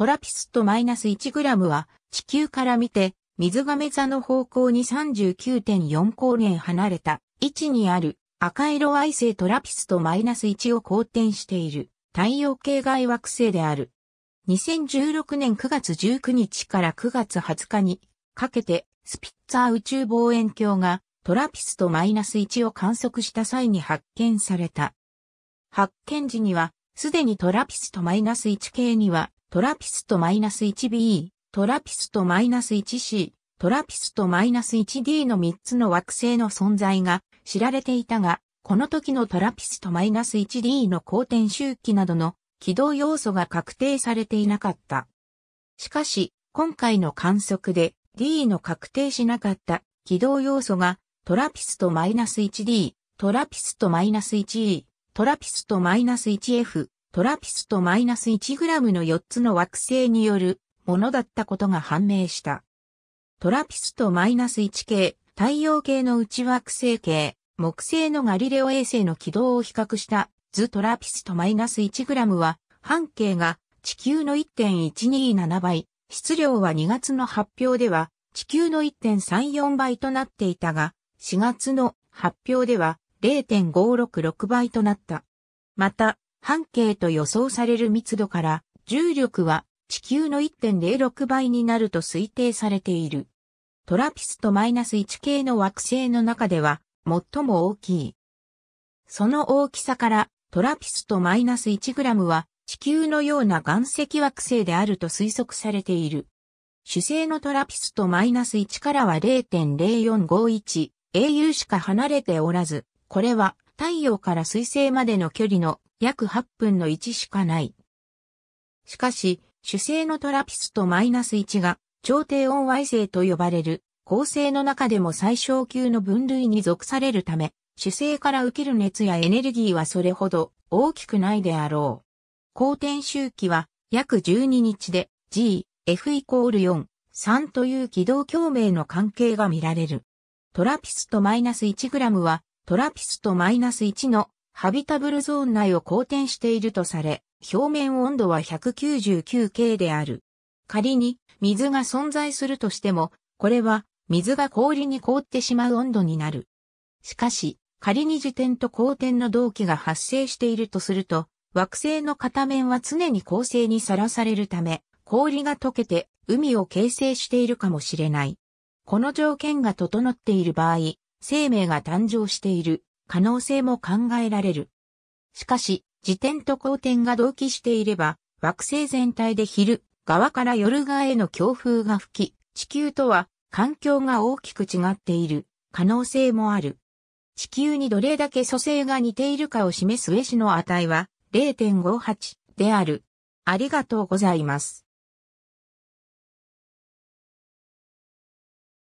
トラピスト -1g は地球から見て水亀座の方向に39.4光年離れた位置にある赤色矮星トラピスト -1 を公転している太陽系外惑星である。2016年9月19日から9月20日にかけてスピッツァー宇宙望遠鏡がトラピスト -1 を観測した際に発見された。発見時にはすでにトラピスト -1 系にはトラピスト -1b、トラピスト -1c、トラピスト -1d の3つの惑星の存在が知られていたが、この時のトラピスト -1d の公転周期などの軌道要素が確定されていなかった。しかし、今回の観測で d の確定しなかった軌道要素がトラピスト -1d、トラピスト -1e、トラピスト -1f、トラピスト -1g の4つの惑星によるものだったことが判明した。トラピスト -1 系、太陽系の内惑星系、木星のガリレオ衛星の軌道を比較した図トラピスト -1g は、半径が地球の1.127倍、質量は2月の発表では地球の1.34倍となっていたが、4月の発表では0.566倍となった。また、半径と予想される密度から重力は地球の1.06倍になると推定されている。トラピスト -1 系の惑星の中では最も大きい。その大きさからトラピスト -1 グラムは地球のような岩石惑星であると推測されている。主星のトラピスト -1 からは0.0451 au しか離れておらず、これは太陽から水星までの距離の約8分の1しかない。しかし、主星のトラピストマイナス1が、超低音 Y 星と呼ばれる、恒星の中でも最小級の分類に属されるため、主星から受ける熱やエネルギーはそれほど大きくないであろう。公転周期は約12日で G、F イコール4、3という軌道共鳴の関係が見られる。トラピストマイナス 1g はトラピストマイナス1のハビタブルゾーン内を公転しているとされ、表面温度は 199K である。仮に水が存在するとしても、これは水が氷に凍ってしまう温度になる。しかし、仮に自転と光転の同期が発生しているとすると、惑星の片面は常に恒星にさらされるため、氷が溶けて海を形成しているかもしれない。この条件が整っている場合、生命が誕生している可能性も考えられる。しかし、自転と光点が同期していれば、惑星全体で昼側から夜側への強風が吹き、地球とは環境が大きく違っている可能性もある。地球にどれだけ組成が似ているかを示す絵師の値は0.58である。ありがとうございます。